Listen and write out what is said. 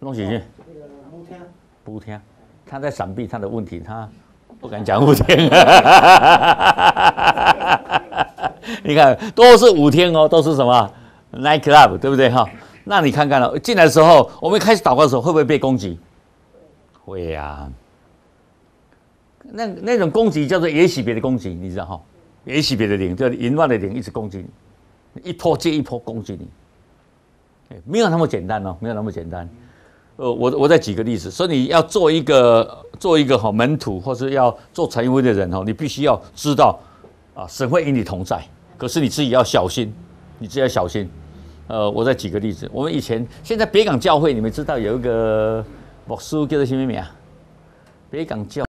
弄起去，五天，五天，他在闪避他的问题，他不敢讲五天。你看，都是五天哦，都是什么 night club，对不对哈？那你看看了，进来的时候，我们开始祷告的时候，会不会被攻击？会呀。那那种攻击叫做野洗别的攻击，你知道哈？野洗别的灵叫淫乱的灵，一直攻击你，一波接一波攻击你。没有那么简单哦，没有那么简单。呃，我我再举个例子，所以你要做一个做一个好门徒，或者要做传音的人哦，你必须要知道，啊，神会与你同在，可是你自己要小心，你自己要小心。呃，我再举个例子，我们以前现在北港教会，你们知道有一个牧师叫做什么名啊？北港教。